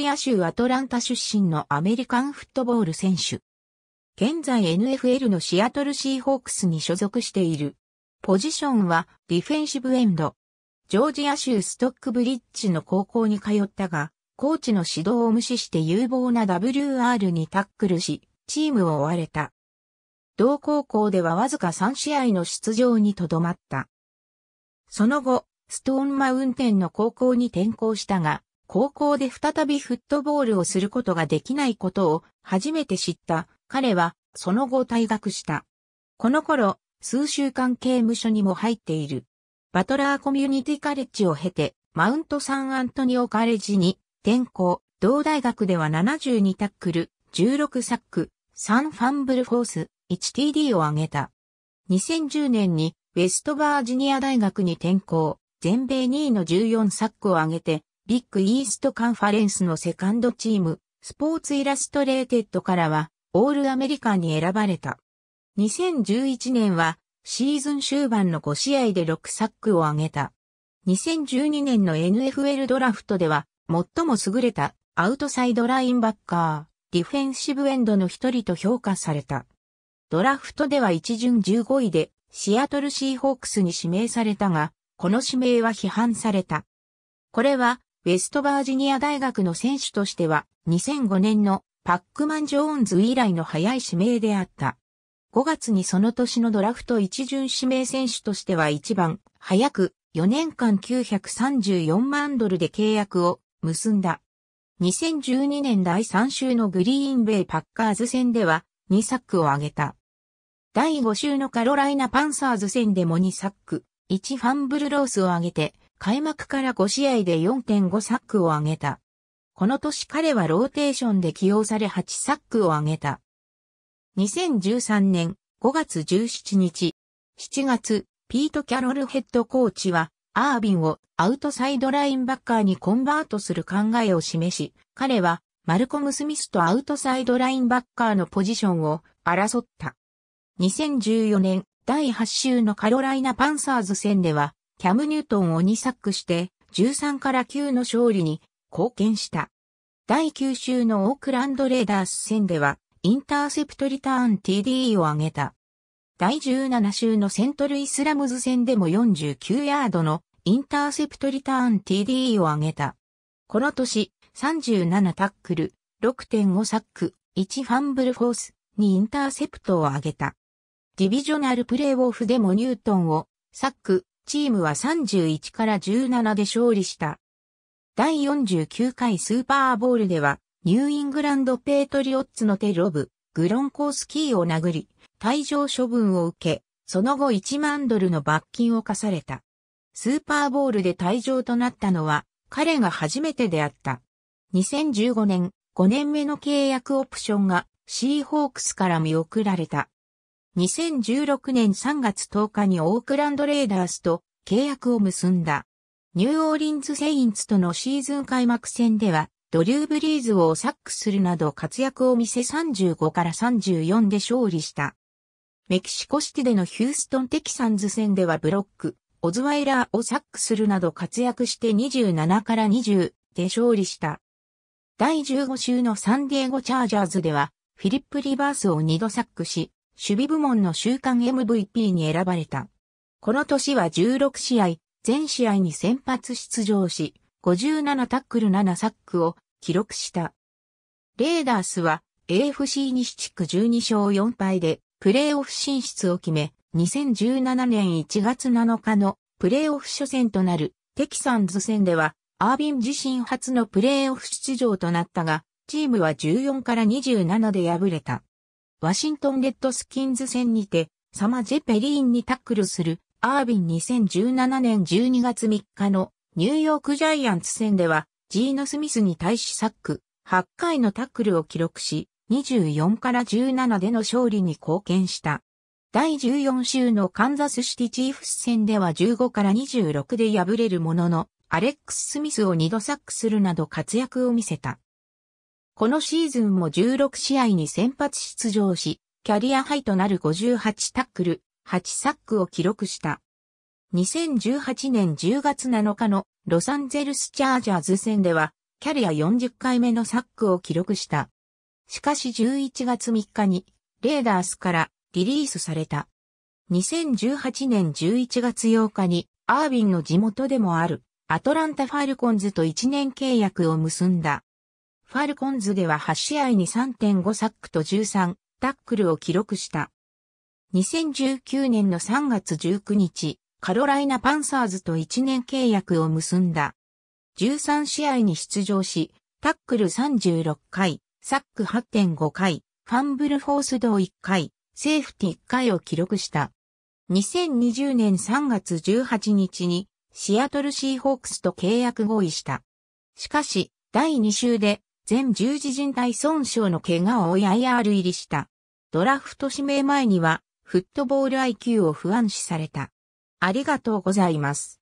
リア州アトランタ出身のアメリカンフットボール選手。現在 NFL のシアトルシーホークスに所属している。ポジションはディフェンシブエンド。ジョージア州ストックブリッジの高校に通ったが、コーチの指導を無視して有望な WR にタックルし、チームを追われた。同高校ではわずか3試合の出場にとどまった。その後、ストーンマウンテンの高校に転校したが、高校で再びフットボールをすることができないことを初めて知った彼はその後退学した。この頃、数週間刑務所にも入っている。バトラーコミュニティカレッジを経て、マウントサンアントニオカレッジに転校、同大学では72タックル、16サック、3ファンブルフォース、1TD を挙げた。2010年にウェストバージニア大学に転校、全米2位の14サックを挙げて、ビッグイーストカンファレンスのセカンドチーム、スポーツイラストレーテッドからは、オールアメリカンに選ばれた。2011年は、シーズン終盤の5試合で6サックを挙げた。2012年の NFL ドラフトでは、最も優れたアウトサイドラインバッカー、ディフェンシブエンドの一人と評価された。ドラフトでは一巡15位で、シアトルシーホークスに指名されたが、この指名は批判された。これは、ウェストバージニア大学の選手としては、2005年のパックマン・ジョーンズ以来の早い指名であった。5月にその年のドラフト一巡指名選手としては一番、早く4年間934万ドルで契約を結んだ。2012年第3週のグリーンベイパッカーズ戦では2サックを挙げた。第5週のカロライナパンサーズ戦でも2サック、1ファンブルロースを挙げて開幕から5試合で4.5サックを挙げた。この年彼はローテーションで起用され8サックを挙げた。2013年5月17日、7月、ピート・キャロルヘッドコーチは、アービンをアウトサイドラインバッカーにコンバートする考えを示し、彼はマルコム・スミスとアウトサイドラインバッカーのポジションを争った。2014年第8週のカロライナ・パンサーズ戦ではキャム・ニュートンを2サックして13から9の勝利に貢献した。第9週のオークランドレーダース戦ではインターセプトリターン TD を挙げた。第17週のセントルイスラムズ戦でも49ヤードのインターセプトリターン TD を挙げた。この年37タックル、6.5サック、1ファンブルフォースにインターセプトを挙げた。ディビジョナルプレイオフでもニュートンをサックチームは31から17で勝利した。第49回スーパーボールでは、ニューイングランドペートリオッツのテロブ、グロンコースキーを殴り、退場処分を受け、その後1万ドルの罰金を課された。スーパーボールで退場となったのは、彼が初めてであった。2015年、5年目の契約オプションがシーホークスから見送られた。2016年3月10日にオークランドレーダースと契約を結んだ。ニューオーリンズ・セインツとのシーズン開幕戦では、ドリュー・ブリーズをサックするなど活躍を見せ35から34で勝利した。メキシコシティでのヒューストン・テキサンズ戦ではブロック、オズワイラーをサックするなど活躍して27から20で勝利した。第15週のサンディエゴ・チャージャーズでは、フィリップ・リバースを2度サックし、守備部門の週間 MVP に選ばれた。この年は16試合、全試合に先発出場し、57タックル7サックを記録した。レーダースは AFC 西地区12勝4敗でプレーオフ進出を決め、2017年1月7日のプレーオフ初戦となるテキサンズ戦ではアービン自身初のプレーオフ出場となったが、チームは14から27で敗れた。ワシントンレッドスキンズ戦にて、サマ・ジェペリーンにタックルする、アービン2017年12月3日のニューヨークジャイアンツ戦では、ジーノ・スミスに対しサック、8回のタックルを記録し、24から17での勝利に貢献した。第14週のカンザスシティチーフス戦では15から26で敗れるものの、アレックス・スミスを2度サックするなど活躍を見せた。このシーズンも16試合に先発出場し、キャリアハイとなる58タックル、8サックを記録した。2018年10月7日のロサンゼルスチャージャーズ戦では、キャリア40回目のサックを記録した。しかし11月3日に、レーダースからリリースされた。2018年11月8日に、アービンの地元でもある、アトランタ・ファルコンズと1年契約を結んだ。ファルコンズでは8試合に3.5サックと13タックルを記録した。2019年の3月19日、カロライナ・パンサーズと1年契約を結んだ。13試合に出場し、タックル36回、サック8.5回、ファンブルフォースド1回、セーフティ1回を記録した。2020年3月18日にシアトルシーホークスと契約合意した。しかし、第2週で全十字人体損傷の怪我を負い IR 入りした。ドラフト指名前には、フットボール IQ を不安視された。ありがとうございます。